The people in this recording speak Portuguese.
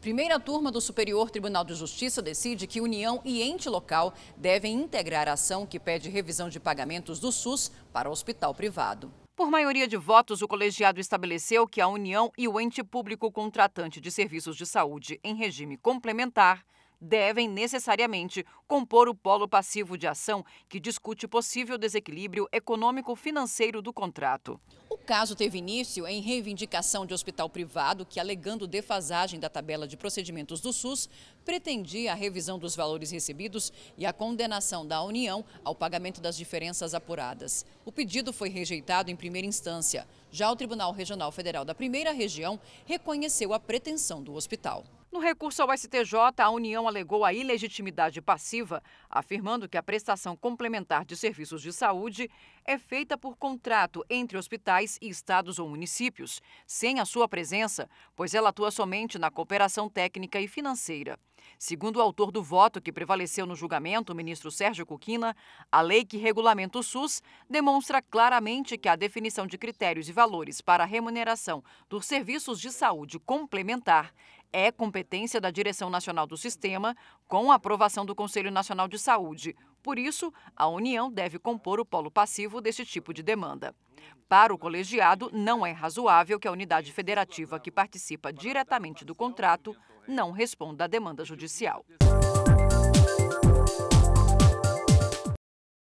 Primeira turma do Superior Tribunal de Justiça decide que União e ente local devem integrar a ação que pede revisão de pagamentos do SUS para o hospital privado. Por maioria de votos, o colegiado estabeleceu que a União e o ente público contratante de serviços de saúde em regime complementar devem necessariamente compor o polo passivo de ação que discute possível desequilíbrio econômico-financeiro do contrato caso teve início em reivindicação de hospital privado que, alegando defasagem da tabela de procedimentos do SUS, pretendia a revisão dos valores recebidos e a condenação da União ao pagamento das diferenças apuradas. O pedido foi rejeitado em primeira instância. Já o Tribunal Regional Federal da Primeira Região reconheceu a pretensão do hospital. No recurso ao STJ, a União alegou a ilegitimidade passiva, afirmando que a prestação complementar de serviços de saúde é feita por contrato entre hospitais e estados ou municípios, sem a sua presença, pois ela atua somente na cooperação técnica e financeira. Segundo o autor do voto que prevaleceu no julgamento, o ministro Sérgio Coquina, a lei que regulamenta o SUS demonstra claramente que a definição de critérios e valores para a remuneração dos serviços de saúde complementar é competência da Direção Nacional do Sistema, com a aprovação do Conselho Nacional de Saúde. Por isso, a União deve compor o polo passivo deste tipo de demanda. Para o colegiado, não é razoável que a unidade federativa que participa diretamente do contrato não responda à demanda judicial.